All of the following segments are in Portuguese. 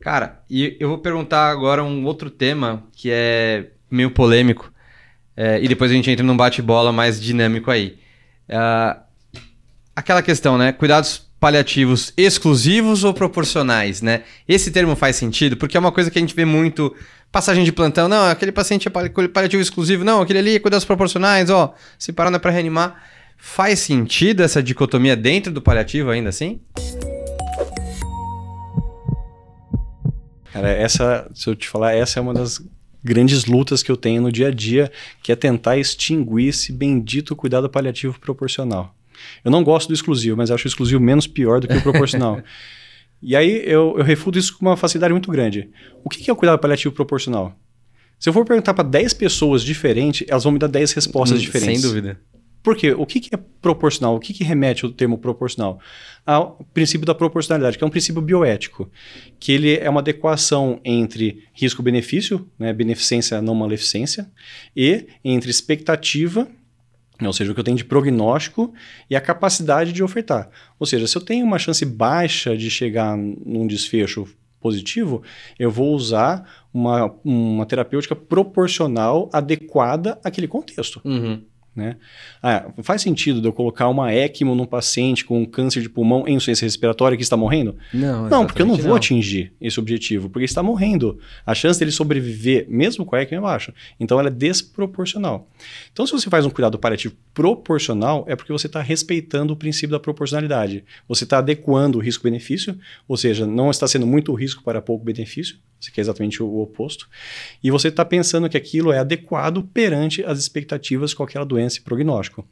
Cara, e eu vou perguntar agora um outro tema que é meio polêmico. É, e depois a gente entra num bate-bola mais dinâmico aí. Ah, aquela questão, né? Cuidados paliativos exclusivos ou proporcionais, né? Esse termo faz sentido porque é uma coisa que a gente vê muito passagem de plantão. Não, aquele paciente é paliativo exclusivo. Não, aquele ali é cuidados proporcionais. Ó, se parar não é para reanimar. Faz sentido essa dicotomia dentro do paliativo ainda assim? Cara, essa, se eu te falar, essa é uma das grandes lutas que eu tenho no dia a dia, que é tentar extinguir esse bendito cuidado paliativo proporcional. Eu não gosto do exclusivo, mas acho o exclusivo menos pior do que o proporcional. e aí eu, eu, refuto isso com uma facilidade muito grande. O que, que é o cuidado paliativo proporcional? Se eu for perguntar para 10 pessoas diferentes, elas vão me dar 10 respostas hum, diferentes. Sem dúvida. Porque o que, que é proporcional? O que, que remete o termo proporcional? Ao princípio da proporcionalidade, que é um princípio bioético, que ele é uma adequação entre risco-benefício, né, beneficência não maleficência, e entre expectativa né, ou seja, o que eu tenho de prognóstico e a capacidade de ofertar. Ou seja, se eu tenho uma chance baixa de chegar num desfecho positivo, eu vou usar uma, uma terapêutica proporcional adequada àquele contexto. Uhum. Né? Ah, faz sentido eu colocar uma ECMO num paciente com câncer de pulmão em insuficiência respiratória que está morrendo? Não, não porque eu não vou não. atingir esse objetivo, porque está morrendo. A chance dele sobreviver, mesmo com a ECMO, é baixa. Então, ela é desproporcional. Então, se você faz um cuidado paliativo proporcional, é porque você está respeitando o princípio da proporcionalidade. Você está adequando o risco-benefício, ou seja, não está sendo muito risco para pouco benefício. Você quer é exatamente o oposto. E você está pensando que aquilo é adequado perante as expectativas com aquela doença e prognóstico.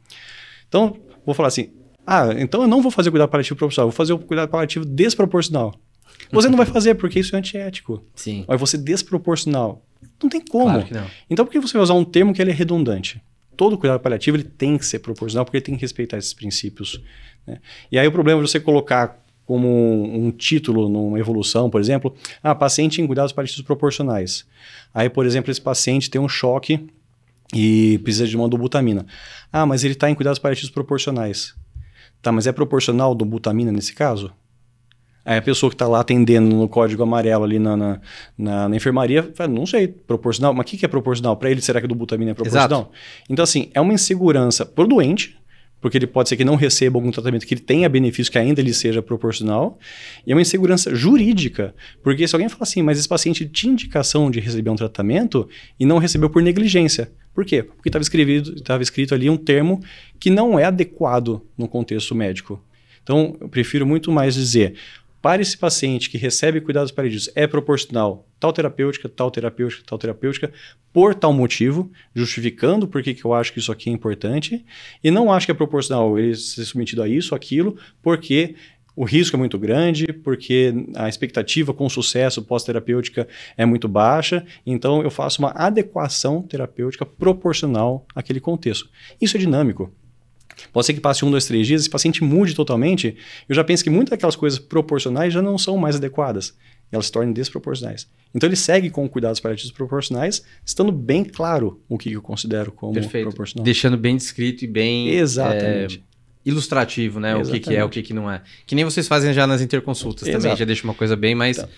Então, vou falar assim: ah, então eu não vou fazer o cuidado paliativo proporcional, vou fazer o cuidado paliativo desproporcional. Você não vai fazer porque isso é antiético. Sim. Mas você desproporcional. Não tem como. Claro não. Então, por que você vai usar um termo que ele é redundante? Todo cuidado paliativo ele tem que ser proporcional porque ele tem que respeitar esses princípios. Né? E aí o problema é você colocar como um, título numa evolução, por exemplo, ah, paciente em cuidados paliativos proporcionais. Aí, por exemplo, esse paciente tem um choque e precisa de uma dobutamina. Ah, mas ele está em cuidados paliativos proporcionais. Tá, mas é proporcional dobutamina nesse caso? Aí a pessoa que está lá atendendo no código amarelo ali na, na, na, na enfermaria, fala, não sei, proporcional, mas o que, que é proporcional? Para ele, será que dobutamina é proporcional? Exato. Então, assim, é uma insegurança para o doente, porque ele pode ser que não receba algum tratamento que ele tenha benefício que ainda lhe seja proporcional, e é uma insegurança jurídica, porque se alguém falar assim, mas esse paciente tinha indicação de receber um tratamento e não recebeu por negligência. Por quê? Porque estava escrito, escrito ali um termo que não é adequado no contexto médico. Então, eu prefiro muito mais dizer, para esse paciente que recebe cuidados paliativos é proporcional tal terapêutica, tal terapêutica, tal terapêutica, por tal motivo, justificando por que eu acho que isso aqui é importante, e não acho que é proporcional ele ser submetido a isso, aquilo, porque o risco é muito grande, porque a expectativa com sucesso pós-terapêutica é muito baixa, então eu faço uma adequação terapêutica proporcional àquele contexto. Isso é dinâmico. Pode ser que passe um, dois, três dias, esse paciente mude totalmente, eu já penso que muitas daquelas coisas proporcionais já não são mais adequadas. Elas se tornam desproporcionais. Então ele segue com cuidados paliativos proporcionais, estando bem claro o que eu considero como Perfeito. proporcional. Deixando bem descrito e bem. É, Exatamente. É ilustrativo, né? Exatamente. O que, que, é, o que, que não é. Que nem vocês fazem já nas interconsultas Exato. também, já deixa uma coisa bem mais então.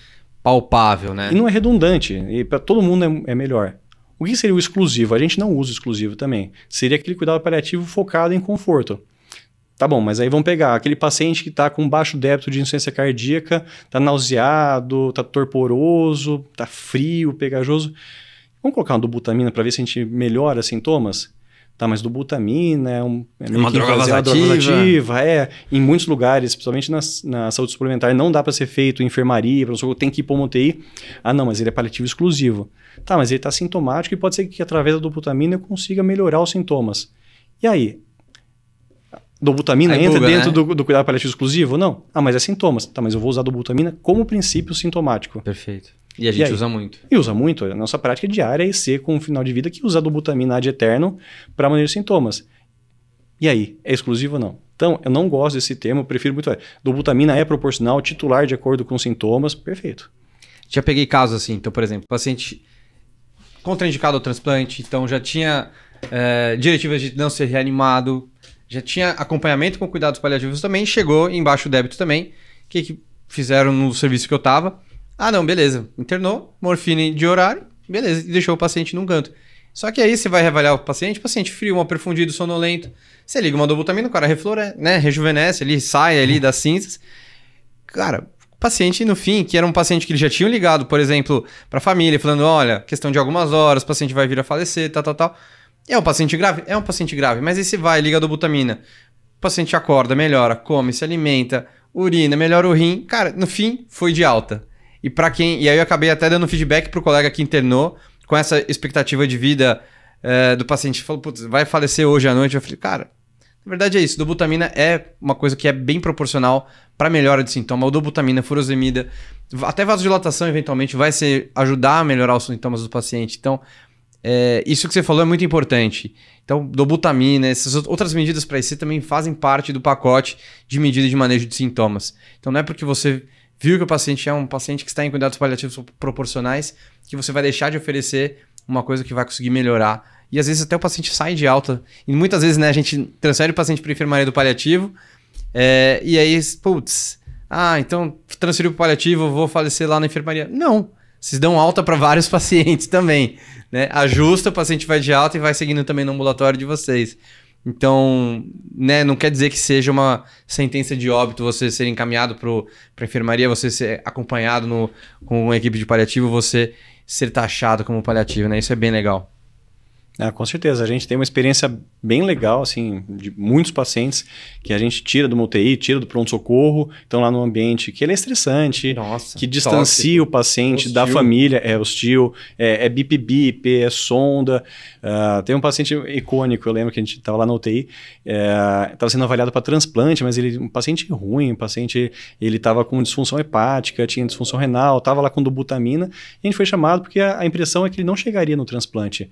palpável, né? E não é redundante, e para todo mundo é, é melhor. O que seria o exclusivo? A gente não usa o exclusivo também. Seria aquele cuidado paliativo focado em conforto. Tá bom, mas aí vão pegar aquele paciente que está com baixo débito de insuficiência cardíaca, está nauseado, está torporoso, está frio, pegajoso. Vamos colocar uma dobutamina para ver se a gente melhora sintomas? Tá, mas dobutamina é, né, um, é uma droga vazativa. É, em muitos lugares, principalmente na, na saúde suplementar, não dá para ser feito em enfermaria, para o tem que ir para UTI. Ah, não, mas ele é paliativo exclusivo. Tá, mas ele está sintomático e pode ser que através da dobutamina eu consiga melhorar os sintomas. E aí? Dobutamina aí entra buga, dentro né? do, do, cuidado paliativo exclusivo? Não. Ah, mas é sintomas. Tá, mas eu vou usar dobutamina como princípio sintomático. Perfeito. E a gente e usa muito. E usa muito. A nossa prática diária é ser com um final de vida que usa dobutamina ad eterno para manejar sintomas. E aí, é exclusivo ou não? Então, eu não gosto desse termo, eu prefiro muito. Dobutamina é proporcional, titular de acordo com sintomas, perfeito. Já peguei casos assim, então, por exemplo, paciente contraindicado ao transplante, então já tinha é, diretivas de não ser reanimado, já tinha acompanhamento com cuidados paliativos também, chegou em baixo débito também. O que, que fizeram no serviço que eu estava? Ah, não, beleza. Internou, morfina de horário, beleza, e deixou o paciente num canto. Só que aí você vai reavaliar o paciente, paciente frio, mal perfundido, sonolento. Você liga uma dobutamina, o cara reflore, né, rejuvenesce, ali, sai ali uhum. das cinzas. Cara, paciente no fim, que era um paciente que ele já tinha ligado, por exemplo, para a família, falando, olha, questão de algumas horas, o paciente vai vir a falecer, tal, tal, tal. É um paciente grave? É um paciente grave, mas aí você vai, liga a dobutamina. O paciente acorda, melhora, come, se alimenta, urina, melhora o rim. Cara, no fim, foi de alta. E para quem. E aí eu acabei até dando feedback pro colega que internou com essa expectativa de vida é, do paciente. Falou, putz, vai falecer hoje à noite. Eu falei, cara, na verdade é isso. Dobutamina é uma coisa que é bem proporcional para melhora de sintoma. O dobutamina, furosemida, até vasodilatação eventualmente vai ser, ajudar a melhorar os sintomas do paciente. Então, é, isso que você falou é muito importante. Então, dobutamina, essas outras medidas para IC também fazem parte do pacote de medida de manejo de sintomas. Então, não é porque você viu que o paciente é um paciente que está em cuidados paliativos proporcionais, que você vai deixar de oferecer uma coisa que vai conseguir melhorar. E às vezes até o paciente sai de alta. E muitas vezes, né, a gente transfere o paciente para a enfermaria do paliativo, é, e aí, putz, ah, então transferiu para o paliativo, vou falecer lá na enfermaria. Não, vocês dão alta para vários pacientes também, né? Ajusta, o paciente vai de alta e vai seguindo também no ambulatório de vocês. Então, né, não quer dizer que seja uma sentença de óbito você ser encaminhado para enfermaria, você ser acompanhado no, com uma equipe de paliativo, você ser taxado como paliativo, né? Isso é bem legal. Ah, com certeza, a gente tem uma experiência bem legal, assim, de muitos pacientes que a gente tira do UTI, tira do pronto-socorro, estão lá no ambiente que ele é estressante, Nossa, que distancia tóxico. o paciente hostil. da família, é hostil, é, é bip-bip, é sonda. Uh, tem um paciente icônico, eu lembro que a gente estava lá na UTI, estava é, sendo avaliado para transplante, mas ele um paciente ruim, um paciente, ele estava com disfunção hepática, tinha disfunção renal, estava lá com dobutamina, e a gente foi chamado porque a, a impressão é que ele não chegaria no transplante.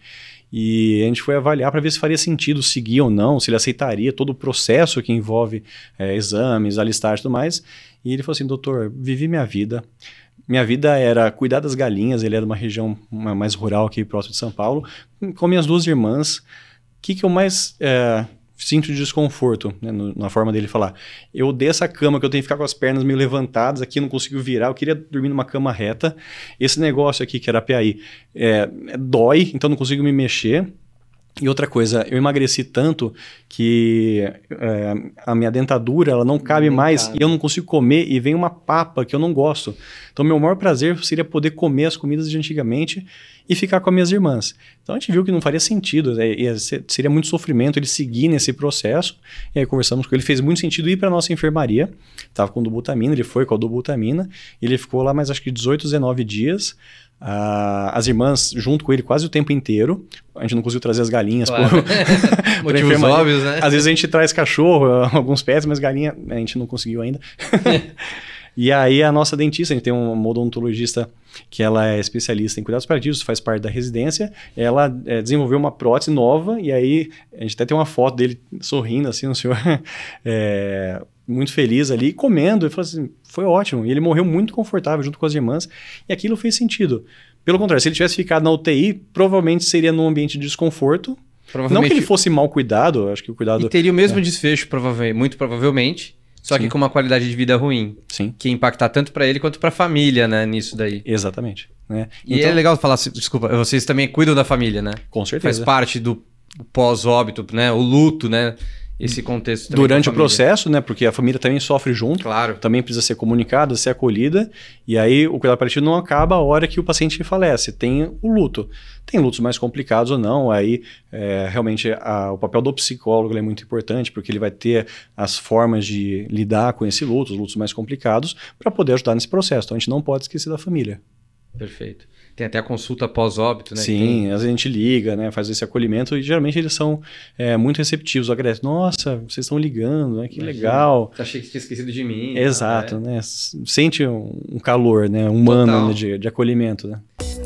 E a gente foi avaliar para ver se faria sentido marido seguir ou não, se ele aceitaria todo o processo que envolve é, exames, alistar e tudo mais. E ele falou assim: doutor, vivi minha vida. Minha vida era cuidar das galinhas, ele era de uma região mais rural aqui próximo de São Paulo, com minhas duas irmãs. O que, que eu mais é, sinto de desconforto, né, no, na forma dele falar. Eu odeio essa cama que eu tenho que ficar com as pernas meio levantadas aqui, não consigo virar, eu queria dormir numa cama reta. Esse negócio aqui, que era PAI, é, dói, então não consigo me mexer. E outra coisa, eu emagreci tanto que é, a minha dentadura ela não cabe não mais cabe. e eu não consigo comer e vem uma papa que eu não gosto. Então, meu maior prazer seria poder comer as comidas de antigamente e ficar com as minhas irmãs. Então, a gente viu que não faria sentido, né? seria muito sofrimento ele seguir nesse processo. E aí, conversamos com ele, fez muito sentido ir para nossa enfermaria. Estava com dobutamina, ele foi com a dobutamina, ele ficou lá mais acho que 18, 19 dias. Uh, as irmãs junto com ele quase o tempo inteiro. A gente não conseguiu trazer as galinhas. Claro. Por... Motivos óbvios, né? Às vezes a gente traz cachorro, alguns pets, mas galinha a gente não conseguiu ainda. E aí a nossa dentista, a gente tem uma odontologista que ela é especialista em cuidados paliativos, faz parte da residência, ela é, desenvolveu uma prótese nova e aí a gente até tem uma foto dele sorrindo assim, o senhor é, muito feliz ali, comendo, e falou assim, foi ótimo. E ele morreu muito confortável junto com as irmãs e aquilo fez sentido. Pelo contrário, se ele tivesse ficado na UTI, provavelmente seria num ambiente de desconforto, não que ele fosse mal cuidado, acho que o cuidado. E teria o mesmo é. desfecho, provavelmente, muito provavelmente. Só Sim. que com uma qualidade de vida ruim. Sim. Que impactar tanto para ele quanto para a família, né, nisso daí. Exatamente. Né? E é então... é legal falar, desculpa, vocês também cuidam da família, né? Com certeza. Faz parte do pós-óbito, né? O luto, né? esse contexto durante o processo, né? Porque a família também sofre junto, claro. também precisa ser comunicada, ser acolhida, e aí o cuidado parecido não acaba a hora que o paciente falece, tem o luto. Tem lutos mais complicados ou não, aí é, realmente a, o papel do psicólogo é muito importante, porque ele vai ter as formas de lidar com esse luto, os lutos mais complicados, para poder ajudar nesse processo. Então a gente não pode esquecer da família. Perfeito. Tem até a consulta pós-óbito, né? Sim, às vezes a gente liga, né? Faz esse acolhimento e geralmente eles são é, muito receptivos. Agradecem, nossa, vocês estão ligando, né? Que Imagina. legal. Achei que tinha esquecido de mim. Exato, tá, né? né? Sente um, calor né? humano né? De, de acolhimento, né?